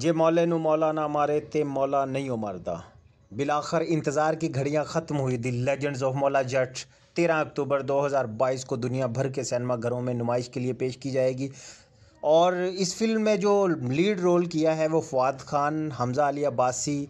जे मौले नू मौला ना मारे ते मौला नहीं उमरदा बिलाखर इंतज़ार की घड़ियां ख़त्म हुई दी लेजेंड्स ऑफ मौला जट तेरह अक्टूबर 2022 को दुनिया भर के सिनेमा घरों में नुमाइश के लिए पेश की जाएगी और इस फिल्म में जो लीड रोल किया है वो फ़वाद ख़ान हमज़ा अली अब्बासी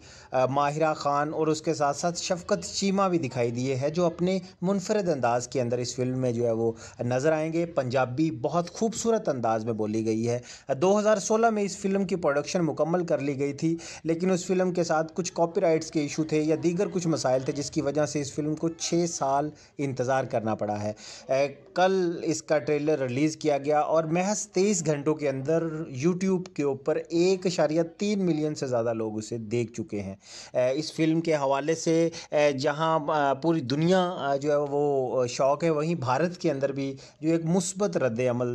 माहिरा ख़ान और उसके साथ साथ शफकत चीमा भी दिखाई दिए है जो अपने मुनफरद अंदाज़ के अंदर इस फिल्म में जो है वो नज़र आएंगे पंजाबी बहुत खूबसूरत अंदाज़ में बोली गई है 2016 में इस फिल्म की प्रोडक्शन मुकम्मल कर ली गई थी लेकिन उस फिल्म के साथ कुछ राइट्स के इशू थे या दीगर कुछ मसाइल थे जिसकी वजह से इस फिल्म को छः साल इंतज़ार करना पड़ा है कल इसका ट्रेलर रिलीज़ किया गया और महज तेईस घंटे घंटों के अंदर यूट्यूब के ऊपर एक इशारिया तीन मिलियन से ज़्यादा लोग उसे देख चुके हैं इस फिल्म के हवाले से जहाँ पूरी दुनिया जो है वो शौक है वहीं भारत के अंदर भी जो एक मुस्बत रद्द अमल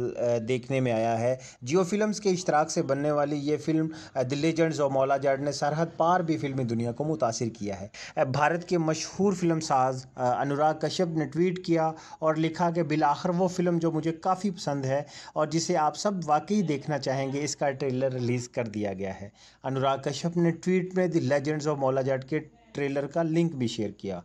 देखने में आया है जियो फिल्म्स के इश्तराक से बनने वाली ये फिल्म दिलेजेंड्स और मौला जाट ने सरहद पार भी फिल्मी दुनिया को मुतासर किया है भारत के मशहूर फिल्म साज अनुराग कश्यप ने ट्वीट किया और लिखा कि आखिर वो फिल्म जो मुझे काफ़ी पसंद है और जिसे आप सब वाकई देखना चाहेंगे इसका ट्रेलर रिलीज़ कर दिया गया है अनुराग कश्यप ने ट्वीट में द लेजेंड्स ऑफ मौला जाट के ट्रेलर का लिंक भी शेयर किया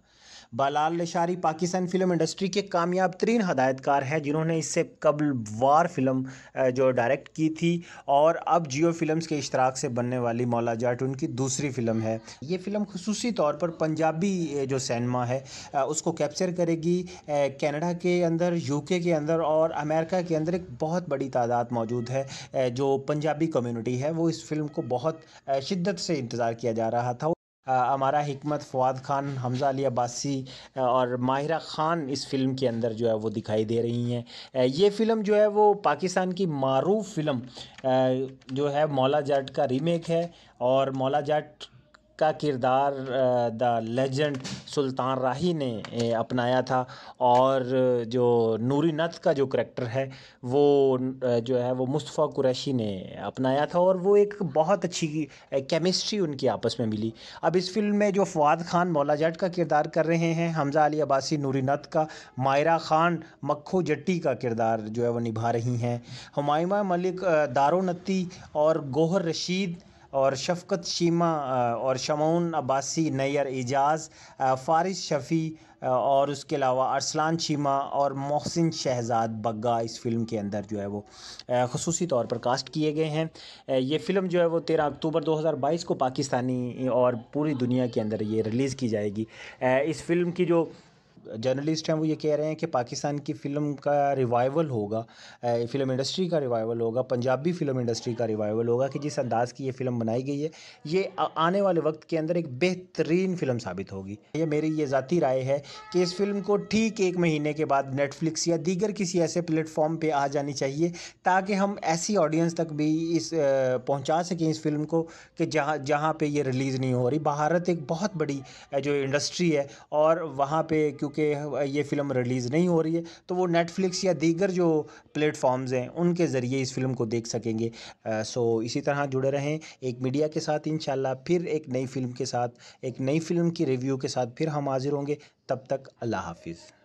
बलाल लशारी पाकिस्तान फिल्म इंडस्ट्री के कामयाब तरीन हदायतकार हैं जिन्होंने इससे कबल वार फिल्म जो डायरेक्ट की थी और अब जियो फिल्म्स के इश्तराक से बनने वाली मौला जाट उनकी दूसरी फिल्म है ये फिल्म खसूसी तौर पर पंजाबी जो सैनमा है उसको कैप्चर करेगी कैनेडा के अंदर यूके के अंदर और अमेरिका के अंदर एक बहुत बड़ी तादाद मौजूद है जो पंजाबी कम्यूनिटी है वो इस फिल्म को बहुत शिद्दत से इंतज़ार किया जा रहा था हमारा हमत फ़वाद ख़ान हमज़ा अली अब्बासी और माहिरा ख़ान इस फ़िल्म के अंदर जो है वो दिखाई दे रही हैं ये फ़िल्म जो है वो पाकिस्तान की मरूफ फ़िल्म जो है मौला जाट का रीमेक है और मौला जाट का किरदार द लेजेंड सुल्तान राही ने अपनाया था और जो नूरी नत का जो करैक्टर है वो जो है वो मुस्तफ़ा कुरैशी ने अपनाया था और वो एक बहुत अच्छी केमिस्ट्री उनकी आपस में मिली अब इस फिल्म में जो फवाद खान मौला जट का किरदार कर रहे हैं हमजा अली अबासी नूरी नत का मायरा खान मक्खो जट्टी का किरदार जो है वो निभा रही हैं हमायमा मलिक दारो नत्ती और गोहर रशीद और शफकत शीमा और शमाउन अब्बासी नैर एजाज़ फारिस शफ़ी और उसके अलावा अरसलान शीमा और मोहसिन शहजाद बग्गा इस फिल्म के अंदर जो है वो खसूसी तौर पर कास्ट किए गए हैं ये फ़िल्म जो है वो तेरह अक्टूबर 2022 को पाकिस्तानी और पूरी दुनिया के अंदर ये रिलीज़ की जाएगी इस फिल्म की जो जर्नलिस्ट हैं वो ये कह रहे हैं कि पाकिस्तान की फ़िल्म का रिवाइवल होगा फ़िल्म इंडस्ट्री का रिवाइवल होगा पंजाबी फ़िल्म इंडस्ट्री का रिवाइवल होगा कि जिस अंदाज़ की ये फ़िल्म बनाई गई है ये आने वाले वक्त के अंदर एक बेहतरीन फ़िल्म साबित होगी ये मेरी ये ज़ाती राय है कि इस फिल्म को ठीक एक महीने के बाद नेटफ्लिक्स या दीगर किसी ऐसे प्लेटफॉर्म पर आ जानी चाहिए ताकि हम ऐसी ऑडियंस तक भी इस पहुँचा सकें इस फिल्म को कि जहाँ जहाँ पर ये रिलीज़ नहीं हो रही भारत एक बहुत बड़ी जो इंडस्ट्री है और वहाँ पर क्योंकि क्योंकि ये फ़िल्म रिलीज़ नहीं हो रही है तो वो नेटफ्लिक्स या दीगर जो प्लेटफॉर्म्स हैं उनके ज़रिए इस फिल्म को देख सकेंगे आ, सो इसी तरह जुड़े रहें एक मीडिया के साथ इन फिर एक नई फिल्म के साथ एक नई फिल्म की रिव्यू के साथ फिर हम हाजिर होंगे तब तक अल्लाह हाफिज़